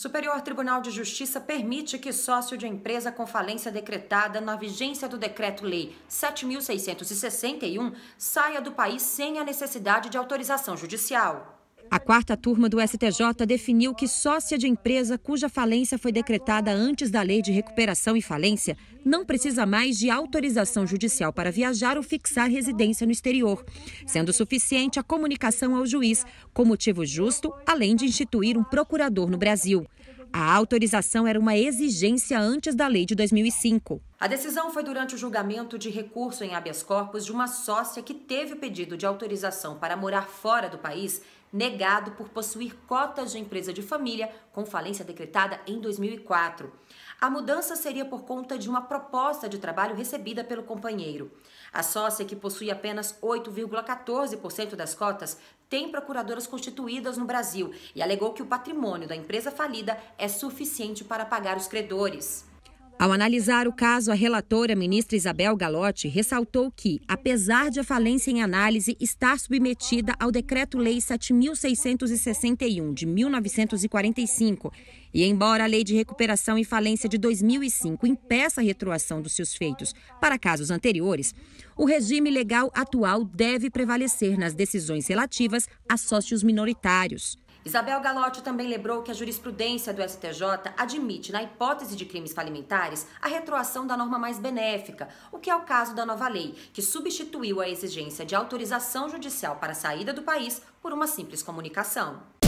Superior Tribunal de Justiça permite que sócio de empresa com falência decretada na vigência do Decreto-Lei 7.661 saia do país sem a necessidade de autorização judicial. A quarta turma do STJ definiu que sócia de empresa cuja falência foi decretada antes da lei de recuperação e falência não precisa mais de autorização judicial para viajar ou fixar residência no exterior, sendo suficiente a comunicação ao juiz, com motivo justo, além de instituir um procurador no Brasil. A autorização era uma exigência antes da lei de 2005. A decisão foi durante o julgamento de recurso em habeas corpus de uma sócia que teve o pedido de autorização para morar fora do país negado por possuir cotas de empresa de família com falência decretada em 2004. A mudança seria por conta de uma proposta de trabalho recebida pelo companheiro. A sócia, que possui apenas 8,14% das cotas, tem procuradoras constituídas no Brasil e alegou que o patrimônio da empresa falida é suficiente para pagar os credores. Ao analisar o caso, a relatora, ministra Isabel Galotti, ressaltou que, apesar de a falência em análise estar submetida ao Decreto-Lei 7.661 de 1945, e embora a Lei de Recuperação e Falência de 2005 impeça a retroação dos seus feitos para casos anteriores, o regime legal atual deve prevalecer nas decisões relativas a sócios minoritários. Isabel Galotti também lembrou que a jurisprudência do STJ admite, na hipótese de crimes falimentares, a retroação da norma mais benéfica, o que é o caso da nova lei, que substituiu a exigência de autorização judicial para a saída do país por uma simples comunicação.